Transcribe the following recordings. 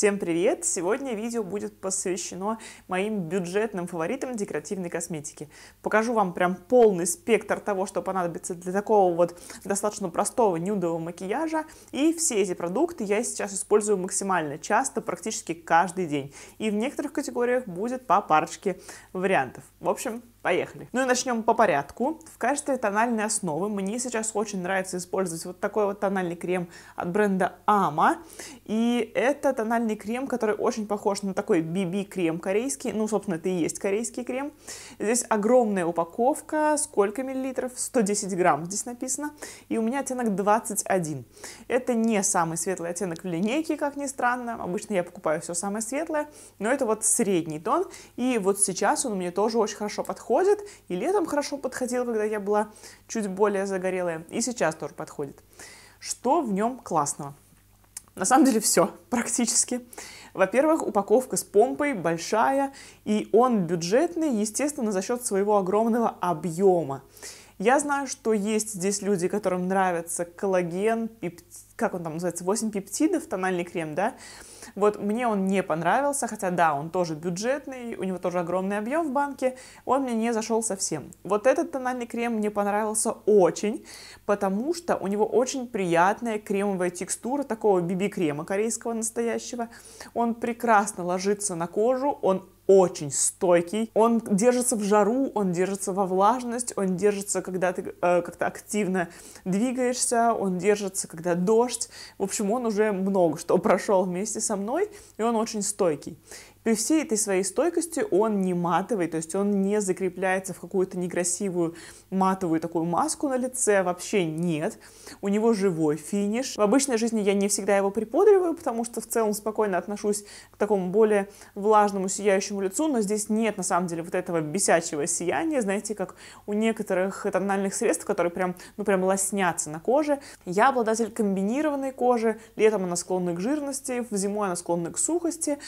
Всем привет! Сегодня видео будет посвящено моим бюджетным фаворитам декоративной косметики. Покажу вам прям полный спектр того, что понадобится для такого вот достаточно простого нюдового макияжа. И все эти продукты я сейчас использую максимально часто, практически каждый день. И в некоторых категориях будет по парочке вариантов. В общем, Поехали. Ну и начнем по порядку. В качестве тональной основы мне сейчас очень нравится использовать вот такой вот тональный крем от бренда Ama. И это тональный крем, который очень похож на такой BB-крем корейский. Ну, собственно, это и есть корейский крем. Здесь огромная упаковка. Сколько миллилитров? 110 грамм здесь написано. И у меня оттенок 21. Это не самый светлый оттенок в линейке, как ни странно. Обычно я покупаю все самое светлое. Но это вот средний тон. И вот сейчас он мне тоже очень хорошо подходит подходит. И летом хорошо подходил, когда я была чуть более загорелая. И сейчас тоже подходит. Что в нем классного? На самом деле все, практически. Во-первых, упаковка с помпой большая, и он бюджетный, естественно, за счет своего огромного объема. Я знаю, что есть здесь люди, которым нравится коллаген, пепт... как он там называется, 8 пептидов, тональный крем, да? Вот мне он не понравился, хотя да, он тоже бюджетный, у него тоже огромный объем в банке, он мне не зашел совсем. Вот этот тональный крем мне понравился очень, потому что у него очень приятная кремовая текстура такого BB-крема корейского настоящего. Он прекрасно ложится на кожу, он очень стойкий. Он держится в жару, он держится во влажность, он держится, когда ты э, как-то активно двигаешься, он держится, когда дождь. В общем, он уже много что прошел вместе со мной, и он очень стойкий. При всей этой своей стойкости он не матовый, то есть он не закрепляется в какую-то некрасивую матовую такую маску на лице, вообще нет. У него живой финиш. В обычной жизни я не всегда его приподриваю, потому что в целом спокойно отношусь к такому более влажному сияющему лицу, но здесь нет на самом деле вот этого бесячего сияния, знаете, как у некоторых тональных средств, которые прям, ну прям лоснятся на коже. Я обладатель комбинированной кожи, летом она склонна к жирности, в зиму она склонна к сухости,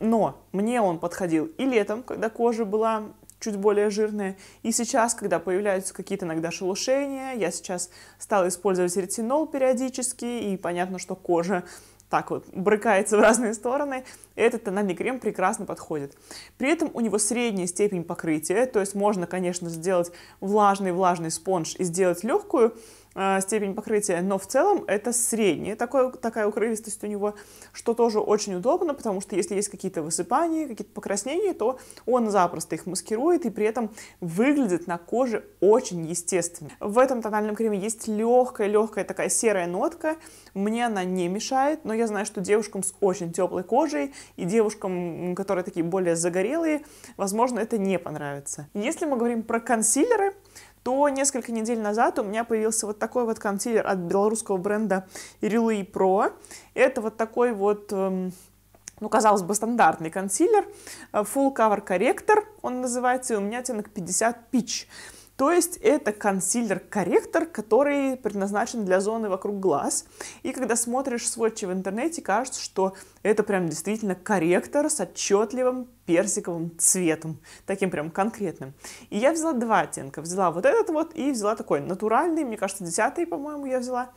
но мне он подходил и летом, когда кожа была чуть более жирная, И сейчас, когда появляются какие-то иногда шелушения, я сейчас стала использовать ретинол периодически, и понятно, что кожа так вот брыкается в разные стороны, этот тональный крем прекрасно подходит. При этом у него средняя степень покрытия, то есть можно, конечно, сделать влажный-влажный спонж и сделать легкую э, степень покрытия, но в целом это средняя такой, такая укрывистость у него, что тоже очень удобно, потому что если есть какие-то высыпания, какие-то покраснения, то он запросто их маскирует и при этом выглядит на коже очень естественно. В этом тональном креме есть легкая-легкая такая серая нотка, мне она не мешает, но я знаю, что девушкам с очень теплой кожей и девушкам, которые такие более загорелые, возможно, это не понравится. Если мы говорим про консилеры, то несколько недель назад у меня появился вот такой вот консилер от белорусского бренда Relay Pro. Это вот такой вот эм, ну, казалось бы, стандартный консилер, э, Full Cover Corrector, он называется, и у меня оттенок 50 pitch. То есть это консилер-корректор, который предназначен для зоны вокруг глаз. И когда смотришь сводчи в интернете, кажется, что это прям действительно корректор с отчетливым персиковым цветом, таким прям конкретным. И я взяла два оттенка. Взяла вот этот вот и взяла такой натуральный, мне кажется, десятый, по-моему, я взяла.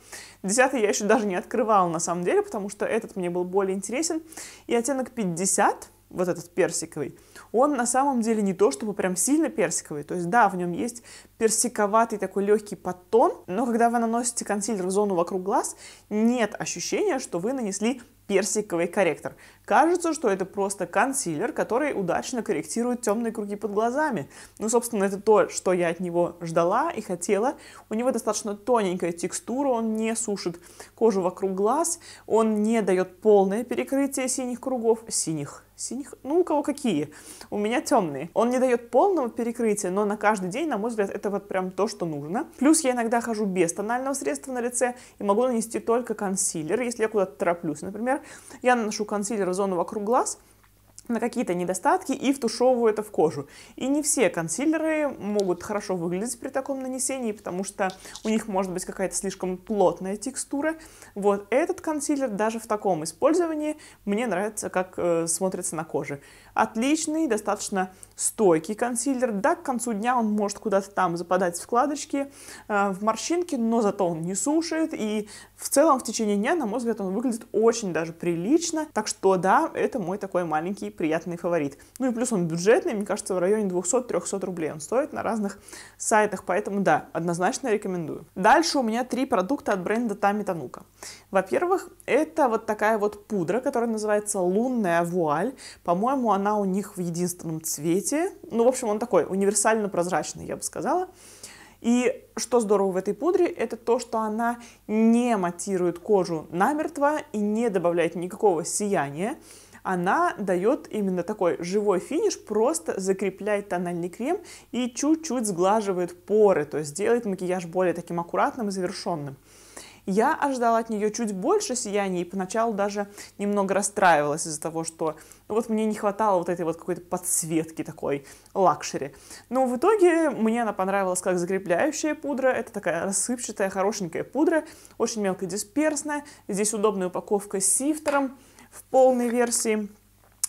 Десятый я еще даже не открывала на самом деле, потому что этот мне был более интересен. И оттенок 50, вот этот персиковый, он на самом деле не то чтобы прям сильно персиковый, то есть да, в нем есть персиковатый такой легкий подтон, но когда вы наносите консилер в зону вокруг глаз, нет ощущения, что вы нанесли персиковый корректор. Кажется, что это просто консилер, который удачно корректирует темные круги под глазами. Ну, собственно, это то, что я от него ждала и хотела. У него достаточно тоненькая текстура, он не сушит кожу вокруг глаз, он не дает полное перекрытие синих кругов, синих синих, ну у кого какие, у меня темные. Он не дает полного перекрытия, но на каждый день, на мой взгляд, это вот прям то, что нужно. Плюс я иногда хожу без тонального средства на лице и могу нанести только консилер, если я куда-то тороплюсь. Например, я наношу консилер зону вокруг глаз, на какие-то недостатки и втушевываю это в кожу. И не все консилеры могут хорошо выглядеть при таком нанесении, потому что у них может быть какая-то слишком плотная текстура. Вот этот консилер даже в таком использовании мне нравится, как э, смотрится на коже. Отличный, достаточно стойкий консилер. Да, к концу дня он может куда-то там западать в складочки, э, в морщинки, но зато он не сушит. И в целом в течение дня, на мой взгляд, он выглядит очень даже прилично. Так что да, это мой такой маленький приятный фаворит. Ну и плюс он бюджетный, мне кажется, в районе 200-300 рублей он стоит на разных сайтах. Поэтому да, однозначно рекомендую. Дальше у меня три продукта от бренда Тами Танука. Во-первых, это вот такая вот пудра, которая называется лунная вуаль. По-моему, она она у них в единственном цвете. Ну, в общем, он такой универсально прозрачный, я бы сказала. И что здорово в этой пудре, это то, что она не матирует кожу намертво и не добавляет никакого сияния. Она дает именно такой живой финиш, просто закрепляет тональный крем и чуть-чуть сглаживает поры, то есть делает макияж более таким аккуратным и завершенным. Я ожидала от нее чуть больше сияния и поначалу даже немного расстраивалась из-за того, что ну, вот мне не хватало вот этой вот какой-то подсветки такой лакшери. Но в итоге мне она понравилась как закрепляющая пудра. Это такая рассыпчатая, хорошенькая пудра, очень мелкодисперсная. Здесь удобная упаковка с сифтером в полной версии.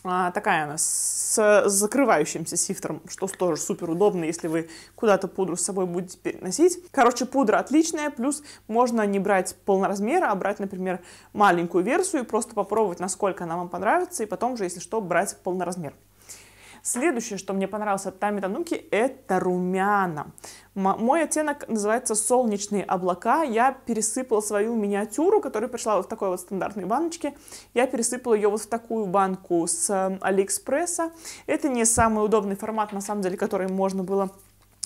А, такая она, с закрывающимся сифтером, что тоже супер удобно, если вы куда-то пудру с собой будете переносить. Короче, пудра отличная, плюс можно не брать полноразмера, а брать, например, маленькую версию и просто попробовать, насколько она вам понравится, и потом же, если что, брать полноразмер. Следующее, что мне понравилось от Тами Тануки, это румяна. Мой оттенок называется «Солнечные облака». Я пересыпала свою миниатюру, которая пришла вот в такой вот стандартной баночке. Я пересыпала ее вот в такую банку с эм, Алиэкспресса. Это не самый удобный формат, на самом деле, который можно было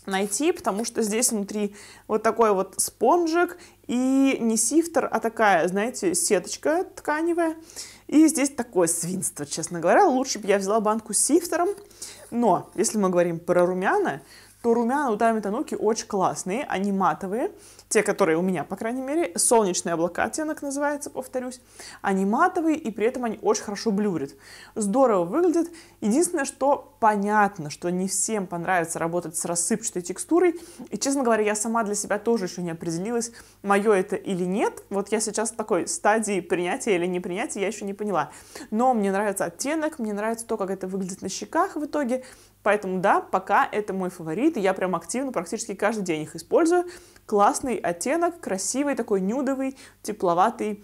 найти, потому что здесь внутри вот такой вот спонжик и не сифтер, а такая, знаете, сеточка тканевая. И здесь такое свинство, честно говоря. Лучше бы я взяла банку с сифтером. Но если мы говорим про румяна, то румяна у Тайми Тануки очень классные, они матовые, те, которые у меня, по крайней мере, солнечные облака оттенок называется, повторюсь, они матовые, и при этом они очень хорошо блюрят. Здорово выглядят, единственное, что понятно, что не всем понравится работать с рассыпчатой текстурой, и, честно говоря, я сама для себя тоже еще не определилась, мое это или нет, вот я сейчас в такой стадии принятия или непринятия, я еще не поняла, но мне нравится оттенок, мне нравится то, как это выглядит на щеках в итоге, Поэтому да, пока это мой фаворит, и я прям активно практически каждый день их использую. Классный оттенок, красивый, такой нюдовый, тепловатый,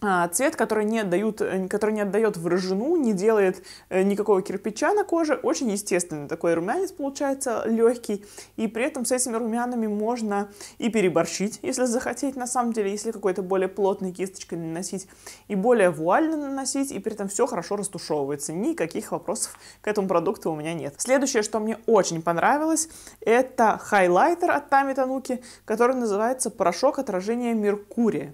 а, цвет, который не, дают, э, который не отдает в не делает э, никакого кирпича на коже, очень естественный такой румянец получается легкий, и при этом с этими румянами можно и переборщить, если захотеть на самом деле, если какой-то более плотной кисточкой наносить, и более вуально наносить, и при этом все хорошо растушевывается, никаких вопросов к этому продукту у меня нет. Следующее, что мне очень понравилось, это хайлайтер от Тами Тануки, который называется порошок отражения Меркурия.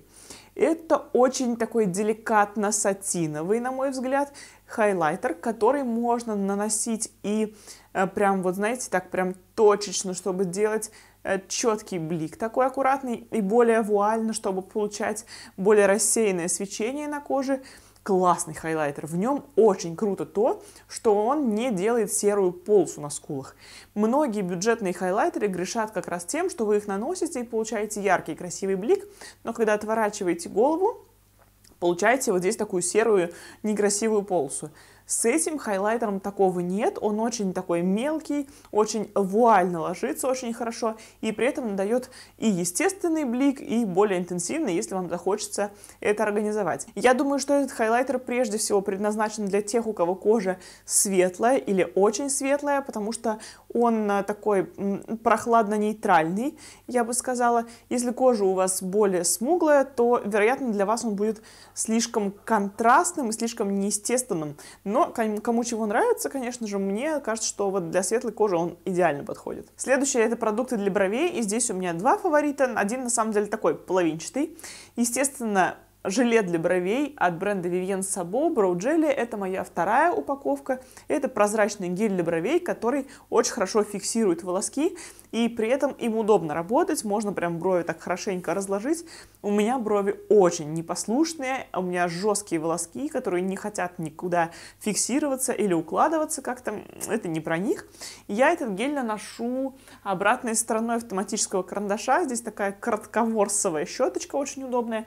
Это очень такой деликатно сатиновый, на мой взгляд, хайлайтер, который можно наносить и э, прям, вот знаете, так прям точечно, чтобы делать э, четкий блик такой аккуратный и более вуально, чтобы получать более рассеянное свечение на коже классный хайлайтер. В нем очень круто то, что он не делает серую полосу на скулах. Многие бюджетные хайлайтеры грешат как раз тем, что вы их наносите и получаете яркий красивый блик, но когда отворачиваете голову, получаете вот здесь такую серую некрасивую полосу. С этим хайлайтером такого нет, он очень такой мелкий, очень вуально ложится очень хорошо, и при этом дает и естественный блик, и более интенсивный, если вам захочется это организовать. Я думаю, что этот хайлайтер прежде всего предназначен для тех, у кого кожа светлая или очень светлая, потому что он э, такой прохладно-нейтральный, я бы сказала. Если кожа у вас более смуглая, то, вероятно, для вас он будет слишком контрастным и слишком неестественным. Но кому чего нравится, конечно же, мне кажется, что вот для светлой кожи он идеально подходит. Следующее это продукты для бровей, и здесь у меня два фаворита. Один на самом деле такой половинчатый. Естественно, Желе для бровей от бренда Vivien Sabo Brow Jelly. Это моя вторая упаковка. Это прозрачный гель для бровей, который очень хорошо фиксирует волоски. И при этом им удобно работать. Можно прям брови так хорошенько разложить. У меня брови очень непослушные. У меня жесткие волоски, которые не хотят никуда фиксироваться или укладываться как-то. Это не про них. Я этот гель наношу обратной стороной автоматического карандаша. Здесь такая коротковорсовая щеточка очень удобная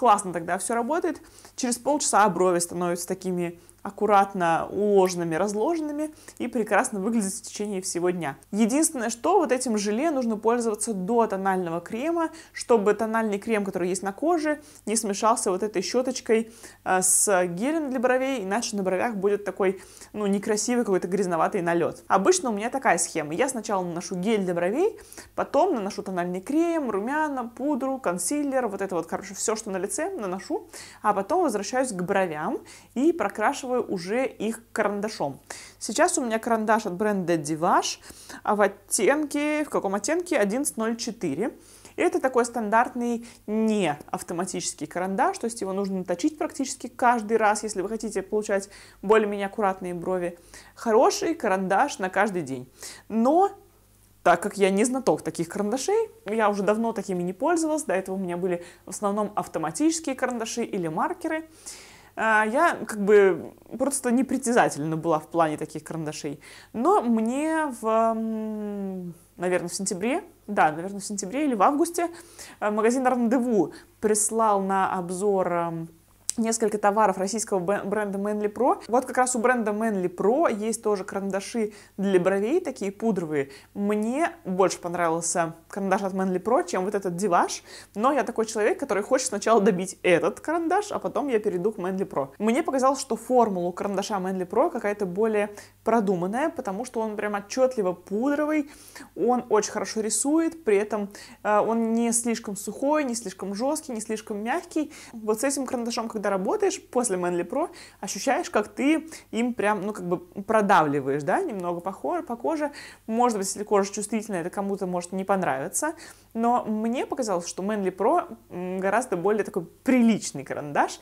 классно тогда все работает. Через полчаса брови становятся такими аккуратно уложенными, разложенными и прекрасно выглядит в течение всего дня. Единственное, что вот этим желе нужно пользоваться до тонального крема, чтобы тональный крем, который есть на коже, не смешался вот этой щеточкой э, с гелем для бровей, иначе на бровях будет такой, ну, некрасивый какой-то грязноватый налет. Обычно у меня такая схема. Я сначала наношу гель для бровей, потом наношу тональный крем, румяна, пудру, консилер, вот это вот, короче, все, что на лице, наношу, а потом возвращаюсь к бровям и прокрашиваю размазываю уже их карандашом. Сейчас у меня карандаш от бренда а в оттенке, в каком оттенке? 1104. Это такой стандартный не автоматический карандаш, то есть его нужно наточить практически каждый раз, если вы хотите получать более-менее аккуратные брови. Хороший карандаш на каждый день. Но так как я не знаток таких карандашей, я уже давно такими не пользовалась, до этого у меня были в основном автоматические карандаши или маркеры, а, я как бы просто непритязательна была в плане таких карандашей. Но мне в, наверное, в сентябре, да, наверное, в сентябре или в августе э, магазин Рандеву прислал на обзор эм, несколько товаров российского бренда Manly Pro. Вот как раз у бренда Manly Pro есть тоже карандаши для бровей, такие пудровые. Мне больше понравился карандаш от Manly Pro, чем вот этот Диваш, но я такой человек, который хочет сначала добить этот карандаш, а потом я перейду к Manly Pro. Мне показалось, что формула карандаша Manly Pro какая-то более продуманная, потому что он прям отчетливо пудровый, он очень хорошо рисует, при этом э, он не слишком сухой, не слишком жесткий, не слишком мягкий. Вот с этим карандашом, когда работаешь после Manly Pro, ощущаешь, как ты им прям, ну, как бы продавливаешь, да, немного по, хор, по коже. Может быть, если кожа чувствительная, это кому-то может не понравиться. Но мне показалось, что Manly Pro гораздо более такой приличный карандаш,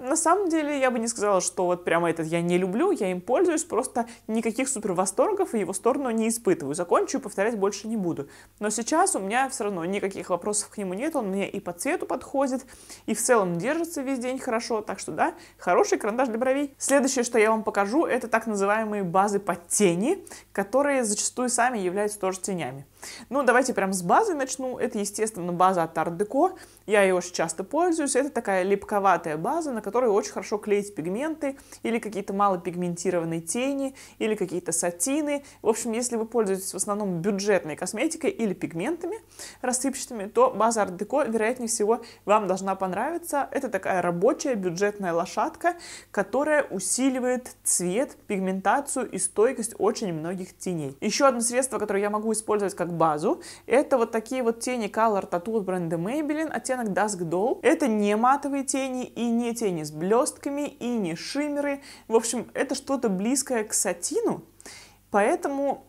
на самом деле, я бы не сказала, что вот прямо этот я не люблю, я им пользуюсь, просто никаких супер восторгов в его сторону не испытываю. Закончу и повторять больше не буду. Но сейчас у меня все равно никаких вопросов к нему нет, он мне и по цвету подходит, и в целом держится весь день хорошо, так что да, хороший карандаш для бровей. Следующее, что я вам покажу, это так называемые базы под тени, которые зачастую сами являются тоже тенями. Ну, давайте прям с базы начну. Это, естественно, база от Art Deco. Я ее очень часто пользуюсь. Это такая липковатая база, на которой очень хорошо клеить пигменты или какие-то малопигментированные тени, или какие-то сатины. В общем, если вы пользуетесь в основном бюджетной косметикой или пигментами рассыпчатыми, то база Art Deco, вероятнее всего, вам должна понравиться. Это такая рабочая бюджетная лошадка, которая усиливает цвет, пигментацию и стойкость очень многих теней. Еще одно средство, которое я могу использовать как как базу. Это вот такие вот тени Color Tattoo от бренда Maybelline, оттенок Dusk Doll. Это не матовые тени и не тени с блестками, и не шиммеры. В общем, это что-то близкое к сатину, поэтому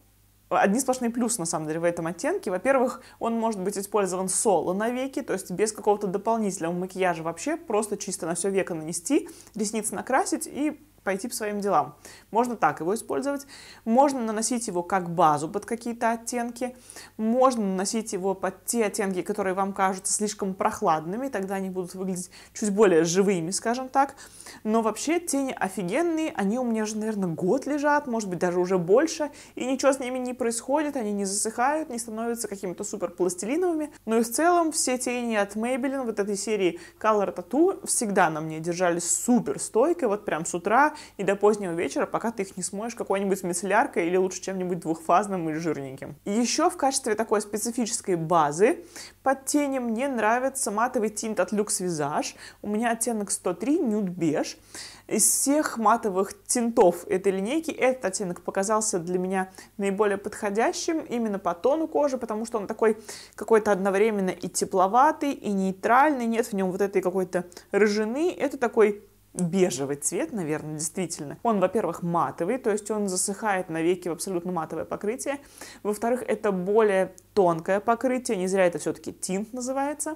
одни сплошные плюсы, на самом деле, в этом оттенке. Во-первых, он может быть использован соло на веки, то есть без какого-то дополнительного макияжа вообще, просто чисто на все веко нанести, ресницы накрасить и пойти по своим делам. Можно так его использовать, можно наносить его как базу под какие-то оттенки, можно наносить его под те оттенки, которые вам кажутся слишком прохладными, тогда они будут выглядеть чуть более живыми, скажем так. Но вообще тени офигенные, они у меня же, наверное, год лежат, может быть, даже уже больше, и ничего с ними не происходит, они не засыхают, не становятся какими-то супер пластилиновыми. Но и в целом все тени от Maybelline, вот этой серии Color Tattoo, всегда на мне держались супер стойко, вот прям с утра и до позднего вечера, пока ты их не смоешь какой-нибудь мицелляркой или лучше чем-нибудь двухфазным и жирненьким. И еще в качестве такой специфической базы под тени мне нравится матовый тинт от Lux Visage. У меня оттенок 103, нюд беж. Из всех матовых тинтов этой линейки этот оттенок показался для меня наиболее подходящим именно по тону кожи, потому что он такой какой-то одновременно и тепловатый, и нейтральный, нет в нем вот этой какой-то рыжины. Это такой бежевый цвет, наверное, действительно. Он, во-первых, матовый, то есть он засыхает навеки в абсолютно матовое покрытие. Во-вторых, это более тонкое покрытие, не зря это все-таки тинт называется.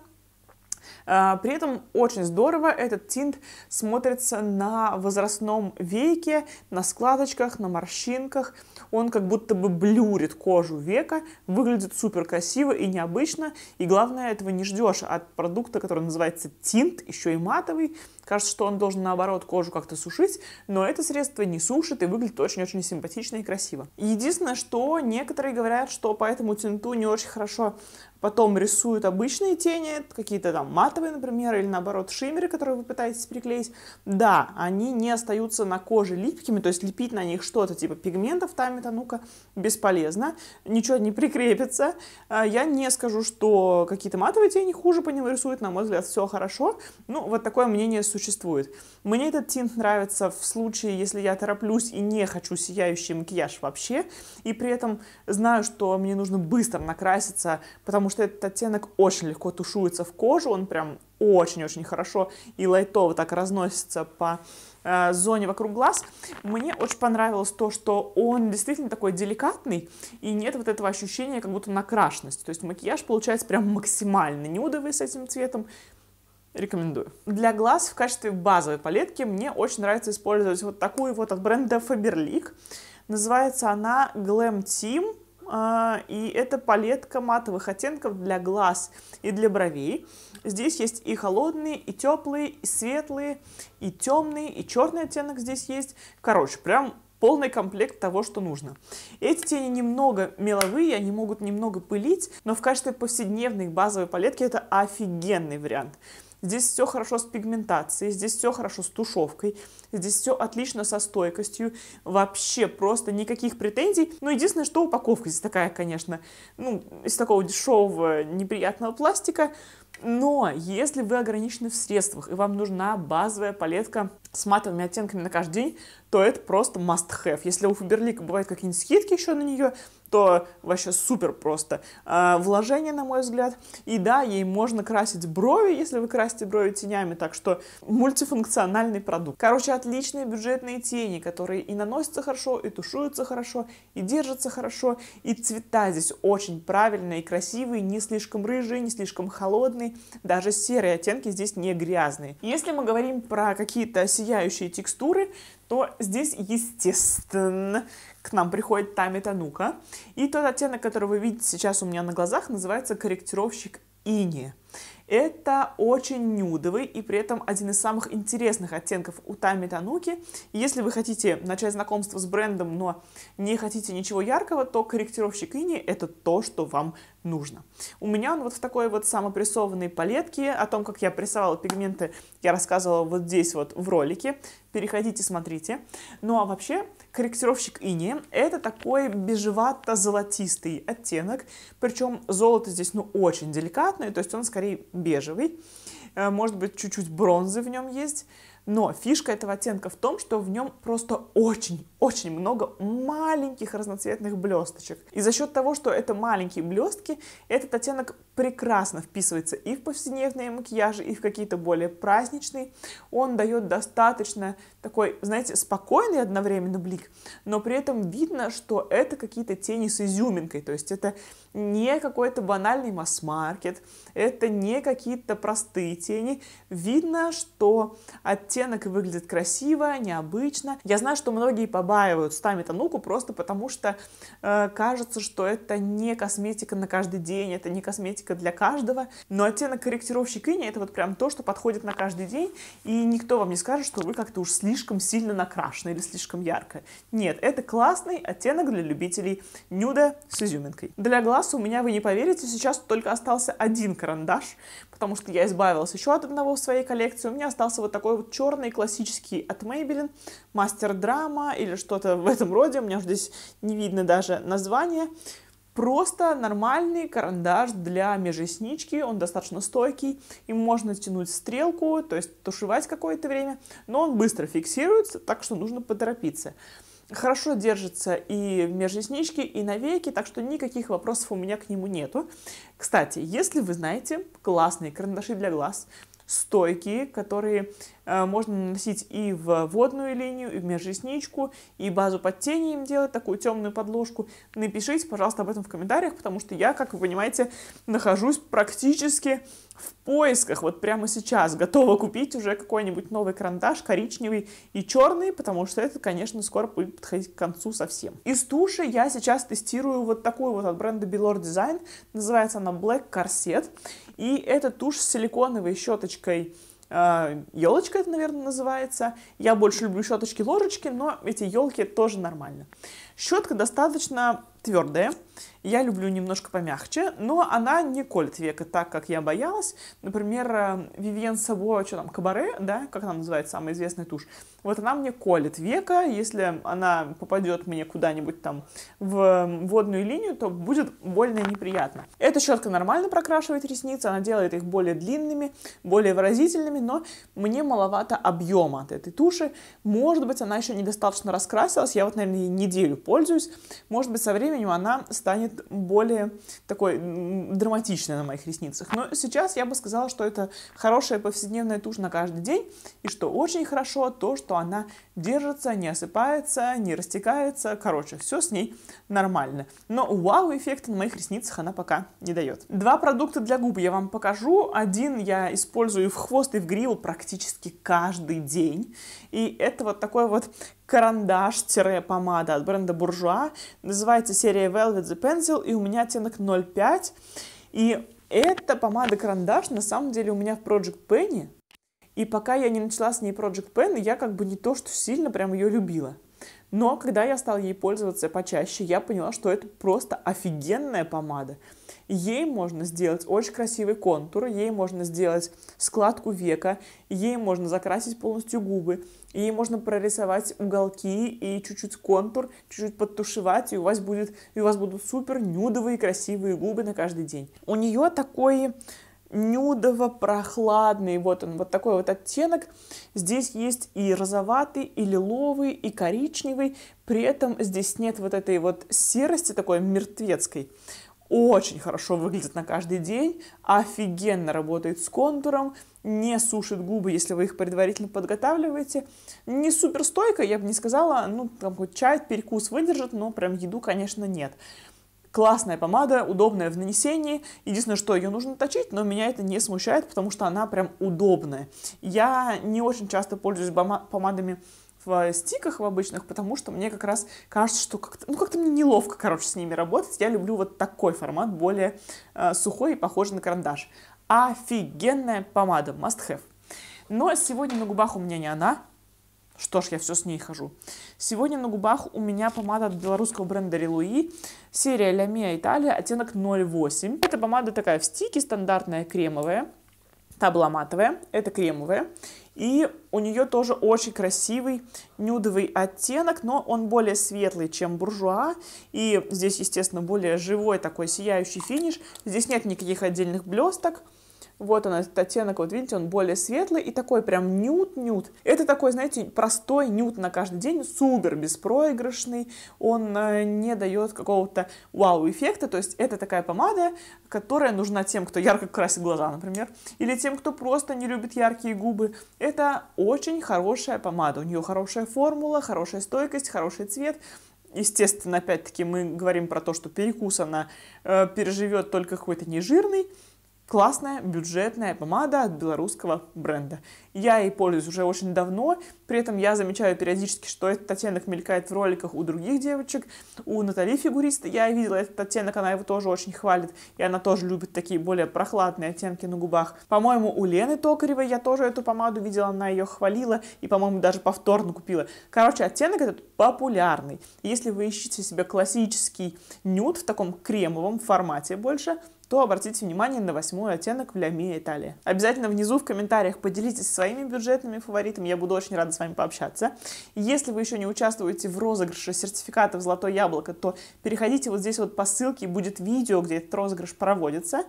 А, при этом очень здорово этот тинт смотрится на возрастном веке, на складочках, на морщинках – он как будто бы блюрит кожу века, выглядит супер красиво и необычно, и главное, этого не ждешь от продукта, который называется тинт, еще и матовый, кажется, что он должен наоборот кожу как-то сушить, но это средство не сушит и выглядит очень-очень симпатично и красиво. Единственное, что некоторые говорят, что по этому тинту не очень хорошо потом рисуют обычные тени, какие-то там матовые, например, или наоборот шиммеры, которые вы пытаетесь приклеить, да, они не остаются на коже липкими, то есть лепить на них что-то типа пигментов там это ну-ка бесполезно, ничего не прикрепится. А, я не скажу, что какие-то матовые тени хуже по ним рисуют, на мой взгляд, все хорошо. Ну, вот такое мнение существует. Мне этот тинт нравится в случае, если я тороплюсь и не хочу сияющий макияж вообще, и при этом знаю, что мне нужно быстро накраситься, потому что что этот оттенок очень легко тушуется в кожу, он прям очень-очень хорошо и лайтово так разносится по э, зоне вокруг глаз. Мне очень понравилось то, что он действительно такой деликатный, и нет вот этого ощущения как будто накрашенности. То есть макияж получается прям максимально нюдовый с этим цветом, Рекомендую. Для глаз в качестве базовой палетки мне очень нравится использовать вот такую вот от бренда Faberlic. Называется она Glam Team а, и это палетка матовых оттенков для глаз и для бровей. Здесь есть и холодные, и теплые, и светлые, и темные, и черный оттенок здесь есть. Короче, прям полный комплект того, что нужно. Эти тени немного меловые, они могут немного пылить, но в качестве повседневной базовой палетки это офигенный вариант. Здесь все хорошо с пигментацией, здесь все хорошо с тушевкой, здесь все отлично со стойкостью. Вообще просто никаких претензий. Но ну, единственное, что упаковка здесь такая, конечно, ну, из такого дешевого неприятного пластика. Но если вы ограничены в средствах и вам нужна базовая палетка с матовыми оттенками на каждый день, то это просто must-have. Если у Фаберлика бывают какие-нибудь скидки еще на нее, то вообще супер просто. А, вложение, на мой взгляд. И да, ей можно красить брови, если вы красите брови тенями, так что мультифункциональный продукт. Короче, отличные бюджетные тени, которые и наносятся хорошо, и тушуются хорошо, и держатся хорошо, и цвета здесь очень правильные и красивые, не слишком рыжие, не слишком холодные, грязный, даже серые оттенки здесь не грязные. Если мы говорим про какие-то сияющие текстуры, то здесь, естественно, к нам приходит Тами Танука. И тот оттенок, который вы видите сейчас у меня на глазах, называется корректировщик Ини. Это очень нюдовый и при этом один из самых интересных оттенков у Тами Тануки. Если вы хотите начать знакомство с брендом, но не хотите ничего яркого, то корректировщик Ини – это то, что вам нужно. У меня он вот в такой вот самопрессованной палетке. О том, как я прессовала пигменты, я рассказывала вот здесь вот в ролике. Переходите, смотрите. Ну а вообще, корректировщик Ини – это такой бежевато-золотистый оттенок. Причем золото здесь, ну, очень деликатное, то есть он скорее скорее бежевый. Э, может быть, чуть-чуть бронзы в нем есть. Но фишка этого оттенка в том, что в нем просто очень-очень много маленьких разноцветных блесточек. И за счет того, что это маленькие блестки, этот оттенок прекрасно вписывается и в повседневные макияжи, и в какие-то более праздничные. Он дает достаточно такой, знаете, спокойный одновременно блик, но при этом видно, что это какие-то тени с изюминкой. То есть это не какой-то банальный масс-маркет, это не какие-то простые тени. Видно, что оттенок оттенок и выглядит красиво, необычно. Я знаю, что многие побаиваются там это просто потому, что э, кажется, что это не косметика на каждый день, это не косметика для каждого. Но оттенок корректировщик ини это вот прям то, что подходит на каждый день, и никто вам не скажет, что вы как-то уж слишком сильно накрашены или слишком ярко. Нет, это классный оттенок для любителей нюда с изюминкой. Для глаз у меня, вы не поверите, сейчас только остался один карандаш, потому что я избавилась еще от одного в своей коллекции. У меня остался вот такой вот черный черный, классический от Maybelline, мастер драма или что-то в этом роде, у меня уже здесь не видно даже название. Просто нормальный карандаш для межреснички, он достаточно стойкий, им можно тянуть стрелку, то есть тушевать какое-то время, но он быстро фиксируется, так что нужно поторопиться хорошо держится и в межресничке, и на веке, так что никаких вопросов у меня к нему нету. Кстати, если вы знаете классные карандаши для глаз, стойкие, которые э, можно наносить и в водную линию, и в межресничку, и базу под тени им делать, такую темную подложку. Напишите, пожалуйста, об этом в комментариях, потому что я, как вы понимаете, нахожусь практически в поисках вот прямо сейчас готова купить уже какой-нибудь новый карандаш, коричневый и черный, потому что это, конечно, скоро будет подходить к концу совсем. Из туши я сейчас тестирую вот такую вот от бренда Белор Design, называется она Black Corset, и это тушь с силиконовой щеточкой а, елочка это, наверное, называется. Я больше люблю щеточки-ложечки, но эти елки тоже нормально. Щетка достаточно твердая. Я люблю немножко помягче, но она не колет века так, как я боялась. Например, Вивьен э, Сабо, что там, Кабаре, да, как она называется, самая известная тушь. Вот она мне колет века, если она попадет мне куда-нибудь там в водную линию, то будет больно и неприятно. Эта щетка нормально прокрашивает ресницы, она делает их более длинными, более выразительными, но мне маловато объема от этой туши. Может быть, она еще недостаточно раскрасилась, я вот, наверное, неделю пользуюсь. Может быть, со временем она станет более такой драматичной на моих ресницах. Но сейчас я бы сказала, что это хорошая повседневная тушь на каждый день, и что очень хорошо то, что она держится, не осыпается, не растекается. Короче, все с ней нормально. Но вау-эффекта на моих ресницах она пока не дает. Два продукта для губ я вам покажу. Один я использую в хвост и в гриву практически каждый день. И это вот такой вот карандаш-помада от бренда Буржуа. Называется серия Velvet The Pencil, и у меня оттенок 0,5. И эта помада-карандаш на самом деле у меня в Project Penny и пока я не начала с ней Project Pen, я как бы не то, что сильно прям ее любила. Но когда я стала ей пользоваться почаще, я поняла, что это просто офигенная помада. Ей можно сделать очень красивый контур, ей можно сделать складку века, ей можно закрасить полностью губы, ей можно прорисовать уголки и чуть-чуть контур, чуть-чуть подтушевать, и у вас будет, и у вас будут супер нюдовые красивые губы на каждый день. У нее такой нюдово-прохладный. Вот он, вот такой вот оттенок. Здесь есть и розоватый, и лиловый, и коричневый. При этом здесь нет вот этой вот серости такой мертвецкой. Очень хорошо выглядит на каждый день, офигенно работает с контуром, не сушит губы, если вы их предварительно подготавливаете. Не супер суперстойко, я бы не сказала, ну, там хоть чай, перекус выдержит, но прям еду, конечно, нет классная помада, удобная в нанесении. Единственное, что ее нужно точить, но меня это не смущает, потому что она прям удобная. Я не очень часто пользуюсь помадами в э, стиках в обычных, потому что мне как раз кажется, что как-то, ну, как-то мне неловко, короче, с ними работать. Я люблю вот такой формат, более э, сухой и похожий на карандаш. Офигенная помада, must have. Но сегодня на губах у меня не она, что ж, я все с ней хожу. Сегодня на губах у меня помада от белорусского бренда Релуи, серия La Mia Italia, оттенок 0,8. Эта помада такая в стике, стандартная, кремовая. Та была матовая, это кремовая. И у нее тоже очень красивый нюдовый оттенок, но он более светлый, чем буржуа. И здесь, естественно, более живой такой сияющий финиш. Здесь нет никаких отдельных блесток. Вот у нас этот оттенок, вот видите, он более светлый и такой прям нют-нют. Это такой, знаете, простой нют на каждый день, супер беспроигрышный. Он э, не дает какого-то вау-эффекта, то есть это такая помада, которая нужна тем, кто ярко красит глаза, например, или тем, кто просто не любит яркие губы. Это очень хорошая помада, у нее хорошая формула, хорошая стойкость, хороший цвет. Естественно, опять-таки мы говорим про то, что перекус она э, переживет только какой-то нежирный, классная бюджетная помада от белорусского бренда. Я ей пользуюсь уже очень давно, при этом я замечаю периодически, что этот оттенок мелькает в роликах у других девочек, у Натали фигуриста, я видела этот оттенок, она его тоже очень хвалит, и она тоже любит такие более прохладные оттенки на губах. По-моему, у Лены Токаревой я тоже эту помаду видела, она ее хвалила, и, по-моему, даже повторно купила. Короче, оттенок этот популярный. Если вы ищете себе классический нюд в таком кремовом формате больше, то обратите внимание на восьмой оттенок в Ляме Италия. Обязательно внизу в комментариях поделитесь своими бюджетными фаворитами, я буду очень рада с вами пообщаться. Если вы еще не участвуете в розыгрыше сертификатов «Золотое яблоко», то переходите вот здесь вот по ссылке, будет видео, где этот розыгрыш проводится.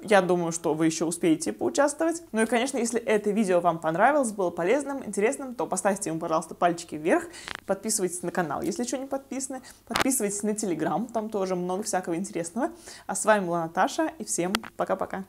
Я думаю, что вы еще успеете поучаствовать. Ну и, конечно, если это видео вам понравилось, было полезным, интересным, то поставьте ему, пожалуйста, пальчики вверх. Подписывайтесь на канал, если еще не подписаны. Подписывайтесь на Телеграм, там тоже много всякого интересного. А с вами была Наташа, и всем пока-пока.